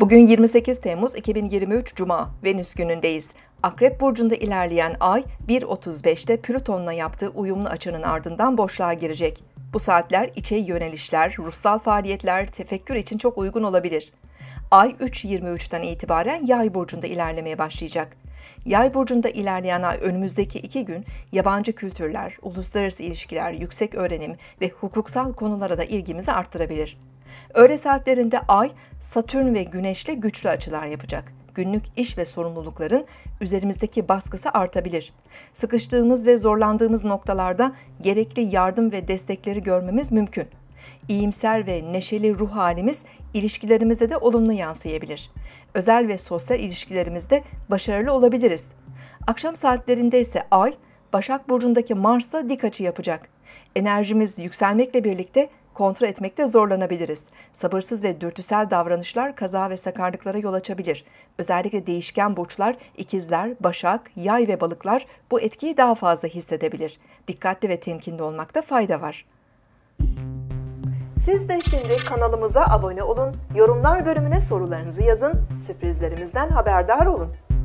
Bugün 28 Temmuz 2023 Cuma, Venüs günündeyiz. Akrep Burcu'nda ilerleyen ay 1.35'te Plüton'la yaptığı uyumlu açının ardından boşluğa girecek. Bu saatler içe yönelişler, ruhsal faaliyetler, tefekkür için çok uygun olabilir. Ay 3.23'ten itibaren Yay Burcu'nda ilerlemeye başlayacak. Yay burcunda ilerleyen ay önümüzdeki iki gün yabancı kültürler, uluslararası ilişkiler, yüksek öğrenim ve hukuksal konulara da ilgimizi arttırabilir. Öğle saatlerinde Ay, Satürn ve Güneş'le güçlü açılar yapacak. Günlük iş ve sorumlulukların üzerimizdeki baskısı artabilir. Sıkıştığımız ve zorlandığımız noktalarda gerekli yardım ve destekleri görmemiz mümkün. İyimser ve neşeli ruh halimiz ilişkilerimize de olumlu yansıyabilir. Özel ve sosyal ilişkilerimizde başarılı olabiliriz. Akşam saatlerinde ise Ay, Başak Burcu'ndaki Mars'la dik açı yapacak. Enerjimiz yükselmekle birlikte kontrol etmekte zorlanabiliriz. Sabırsız ve dürtüsel davranışlar kaza ve sakarlıklara yol açabilir. Özellikle değişken burçlar, ikizler, başak, yay ve balıklar bu etkiyi daha fazla hissedebilir. Dikkatli ve temkinli olmakta fayda var. Siz de şimdi kanalımıza abone olun, yorumlar bölümüne sorularınızı yazın, sürprizlerimizden haberdar olun.